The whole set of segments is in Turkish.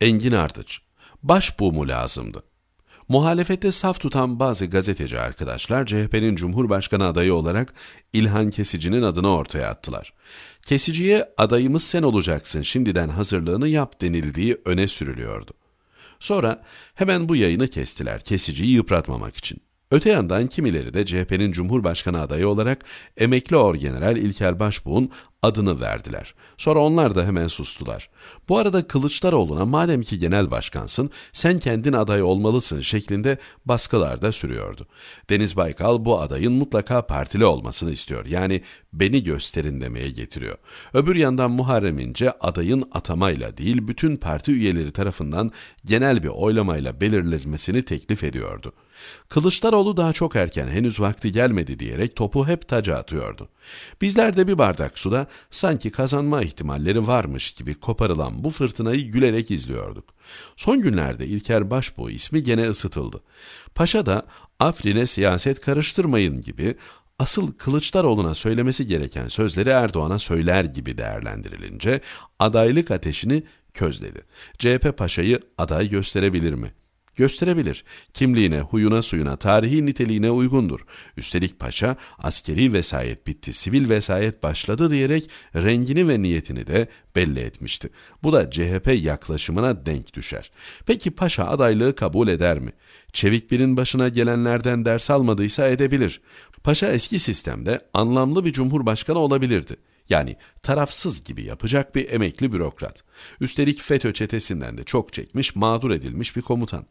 Engin Ardıç, baş bu mu lazımdı. Muhalefette saf tutan bazı gazeteci arkadaşlar CHP'nin Cumhurbaşkanı adayı olarak İlhan Kesici'nin adını ortaya attılar. Kesici'ye adayımız sen olacaksın şimdiden hazırlığını yap denildiği öne sürülüyordu. Sonra hemen bu yayını kestiler Kesici'yi yıpratmamak için. Öte yandan kimileri de CHP'nin Cumhurbaşkanı adayı olarak emekli orgeneral İlker Başbuğ'un adını verdiler. Sonra onlar da hemen sustular. Bu arada Kılıçdaroğlu'na madem ki genel başkansın sen kendin aday olmalısın şeklinde baskılar da sürüyordu. Deniz Baykal bu adayın mutlaka partili olmasını istiyor. Yani beni gösterin demeye getiriyor. Öbür yandan Muharrem İnce adayın atamayla değil bütün parti üyeleri tarafından genel bir oylamayla belirlenmesini teklif ediyordu. Kılıçdaroğlu daha çok erken henüz vakti gelmedi diyerek topu hep taca atıyordu. Bizler de bir bardak suda sanki kazanma ihtimalleri varmış gibi koparılan bu fırtınayı gülerek izliyorduk. Son günlerde İlker Başbuğ ismi gene ısıtıldı. Paşa da Afrin'e siyaset karıştırmayın gibi asıl Kılıçdaroğlu'na söylemesi gereken sözleri Erdoğan'a söyler gibi değerlendirilince adaylık ateşini közledi. CHP Paşa'yı aday gösterebilir mi?'' gösterebilir. Kimliğine, huyuna, suyuna, tarihi niteliğine uygundur. Üstelik paşa askeri vesayet bitti, sivil vesayet başladı diyerek rengini ve niyetini de belli etmişti. Bu da CHP yaklaşımına denk düşer. Peki paşa adaylığı kabul eder mi? Çevik birin başına gelenlerden ders almadıysa edebilir. Paşa eski sistemde anlamlı bir cumhurbaşkanı olabilirdi. Yani tarafsız gibi yapacak bir emekli bürokrat. Üstelik FETÖ çetesinden de çok çekmiş, mağdur edilmiş bir komutan.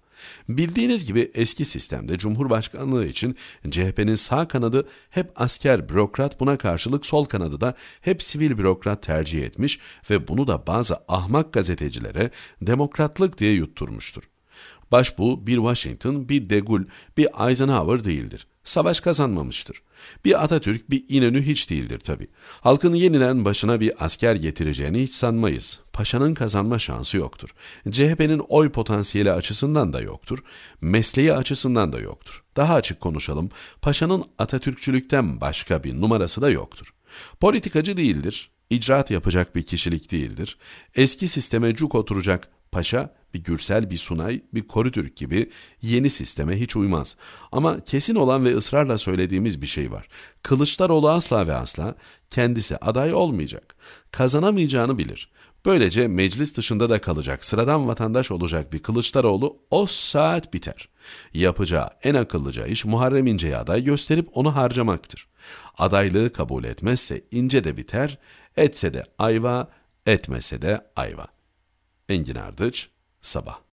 Bildiğiniz gibi eski sistemde Cumhurbaşkanlığı için CHP'nin sağ kanadı hep asker bürokrat buna karşılık sol kanadı da hep sivil bürokrat tercih etmiş ve bunu da bazı ahmak gazetecilere demokratlık diye yutturmuştur. Başbuğ bir Washington, bir De Gaulle, bir Eisenhower değildir savaş kazanmamıştır. Bir Atatürk, bir İnönü hiç değildir tabi. Halkın yeniden başına bir asker getireceğini hiç sanmayız. Paşanın kazanma şansı yoktur. CHP'nin oy potansiyeli açısından da yoktur. Mesleği açısından da yoktur. Daha açık konuşalım, paşanın Atatürkçülükten başka bir numarası da yoktur. Politikacı değildir, İcraat yapacak bir kişilik değildir. Eski sisteme cuk oturacak paşa, bir Gürsel, bir Sunay, bir Koritürk gibi yeni sisteme hiç uymaz. Ama kesin olan ve ısrarla söylediğimiz bir şey var. Kılıçdaroğlu asla ve asla kendisi aday olmayacak. Kazanamayacağını bilir. Böylece meclis dışında da kalacak, sıradan vatandaş olacak bir Kılıçdaroğlu o saat biter. Yapacağı en akıllıca iş Muharrem İnce'ye aday gösterip onu harcamaktır. Adaylığı kabul etmezse İnce de biter, etse de ayva, etmese de ayva. Engin Ardıç, sabah.